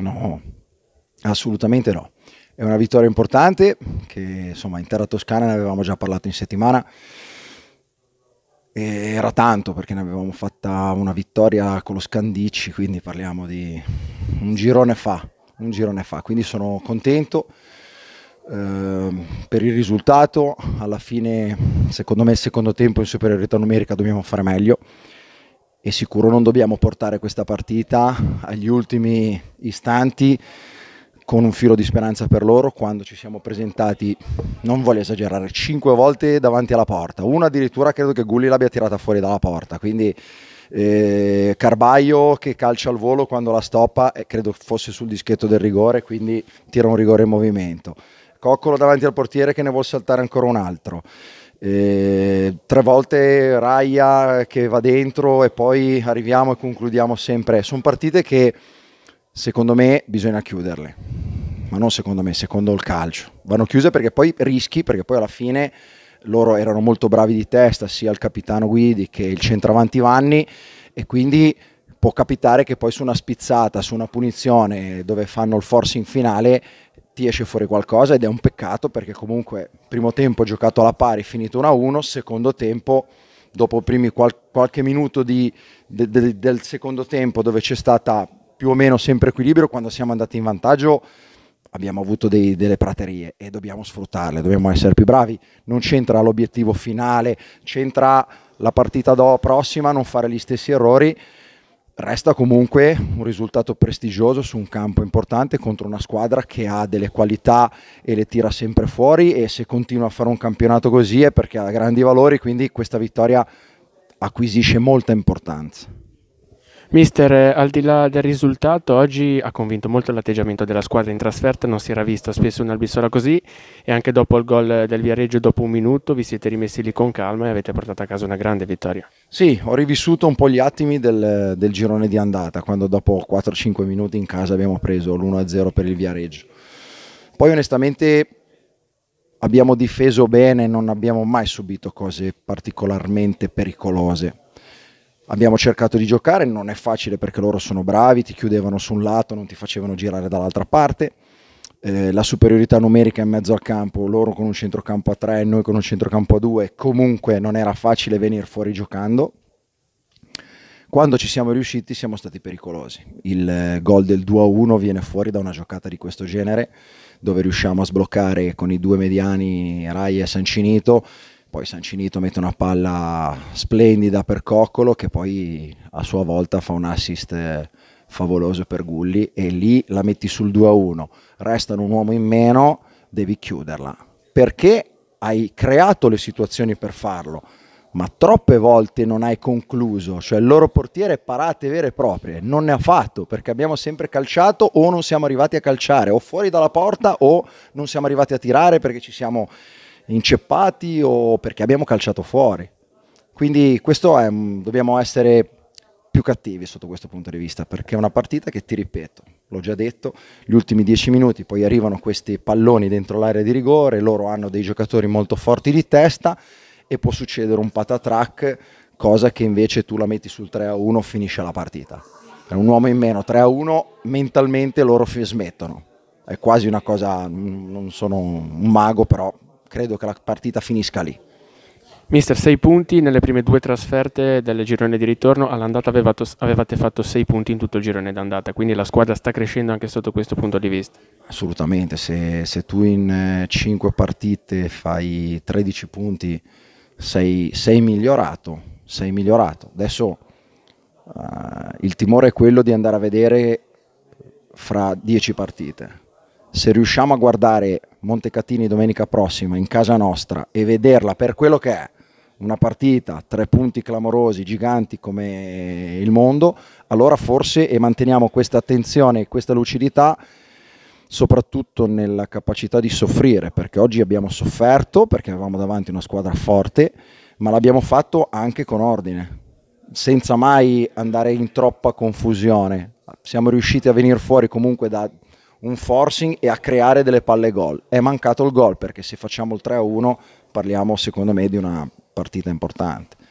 No, assolutamente no. È una vittoria importante che insomma in terra toscana ne avevamo già parlato in settimana. E era tanto perché ne avevamo fatta una vittoria con lo Scandici, quindi parliamo di un girone fa, un girone fa. Quindi sono contento ehm, per il risultato. Alla fine, secondo me, il secondo tempo in superiorità numerica dobbiamo fare meglio e sicuro non dobbiamo portare questa partita agli ultimi istanti con un filo di speranza per loro quando ci siamo presentati, non voglio esagerare, cinque volte davanti alla porta, una addirittura credo che Gulli l'abbia tirata fuori dalla porta, quindi eh, Carbaio che calcia al volo quando la stoppa, eh, credo fosse sul dischetto del rigore, quindi tira un rigore in movimento, Coccolo davanti al portiere che ne vuole saltare ancora un altro. Eh, tre volte Raia che va dentro e poi arriviamo e concludiamo sempre. Sono partite che secondo me bisogna chiuderle, ma non secondo me, secondo il calcio. Vanno chiuse perché poi rischi, perché poi alla fine loro erano molto bravi di testa, sia il capitano Guidi che il centravanti Vanni e quindi può capitare che poi su una spizzata, su una punizione dove fanno il forcing finale ti esce fuori qualcosa ed è un peccato perché comunque primo tempo giocato alla pari, finito 1-1, secondo tempo dopo primi qual- qualche minuto di, de- de- del secondo tempo dove c'è stata più o meno sempre equilibrio, quando siamo andati in vantaggio abbiamo avuto dei, delle praterie e dobbiamo sfruttarle, dobbiamo essere più bravi, non c'entra l'obiettivo finale, c'entra la partita do- prossima, non fare gli stessi errori Resta comunque un risultato prestigioso su un campo importante contro una squadra che ha delle qualità e le tira sempre fuori e se continua a fare un campionato così è perché ha grandi valori, quindi questa vittoria acquisisce molta importanza. Mister, al di là del risultato, oggi ha convinto molto l'atteggiamento della squadra in trasferta, non si era vista spesso un'albissola così e anche dopo il gol del Viareggio, dopo un minuto, vi siete rimessi lì con calma e avete portato a casa una grande vittoria. Sì, ho rivissuto un po' gli attimi del, del girone di andata, quando dopo 4-5 minuti in casa abbiamo preso l'1-0 per il Viareggio. Poi onestamente abbiamo difeso bene, non abbiamo mai subito cose particolarmente pericolose abbiamo cercato di giocare, non è facile perché loro sono bravi, ti chiudevano su un lato, non ti facevano girare dall'altra parte. Eh, la superiorità numerica in mezzo al campo, loro con un centrocampo a 3, noi con un centrocampo a 2, comunque non era facile venire fuori giocando. Quando ci siamo riusciti siamo stati pericolosi. Il eh, gol del 2-1 viene fuori da una giocata di questo genere, dove riusciamo a sbloccare con i due mediani Rai e Sancinito poi Sancinito mette una palla splendida per Coccolo che poi a sua volta fa un assist eh, favoloso per Gulli e lì la metti sul 2-1. Restano un uomo in meno, devi chiuderla. Perché hai creato le situazioni per farlo, ma troppe volte non hai concluso, cioè il loro portiere parate vere e proprie, non ne ha fatto perché abbiamo sempre calciato o non siamo arrivati a calciare, o fuori dalla porta o non siamo arrivati a tirare perché ci siamo inceppati o perché abbiamo calciato fuori. Quindi questo è, dobbiamo essere più cattivi sotto questo punto di vista, perché è una partita che, ti ripeto, l'ho già detto, gli ultimi dieci minuti poi arrivano questi palloni dentro l'area di rigore, loro hanno dei giocatori molto forti di testa e può succedere un patatrack, cosa che invece tu la metti sul 3-1 finisce la partita. È un uomo in meno 3-1 mentalmente loro smettono. È quasi una cosa, mm, non sono un mago però credo che la partita finisca lì. Mister, sei punti nelle prime due trasferte del girone di ritorno, all'andata avevate fatto sei punti in tutto il girone d'andata, quindi la squadra sta crescendo anche sotto questo punto di vista. Assolutamente, se, se tu in eh, cinque partite fai 13 punti sei, sei migliorato, sei migliorato. Adesso uh, il timore è quello di andare a vedere fra 10 partite. Se riusciamo a guardare Montecatini domenica prossima in casa nostra e vederla per quello che è una partita, tre punti clamorosi, giganti come il mondo, allora forse e manteniamo questa attenzione e questa lucidità soprattutto nella capacità di soffrire, perché oggi abbiamo sofferto perché avevamo davanti una squadra forte, ma l'abbiamo fatto anche con ordine, senza mai andare in troppa confusione. Siamo riusciti a venire fuori comunque da un forcing e a creare delle palle gol. È mancato il gol perché se facciamo il 3-1 parliamo secondo me di una partita importante.